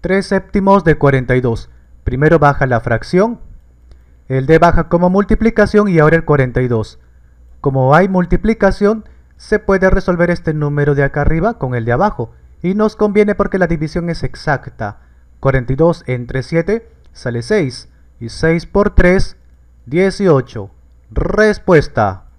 3 séptimos de 42. Primero baja la fracción, el de baja como multiplicación y ahora el 42. Como hay multiplicación, se puede resolver este número de acá arriba con el de abajo, y nos conviene porque la división es exacta. 42 entre 7 sale 6, y 6 por 3, 18. Respuesta.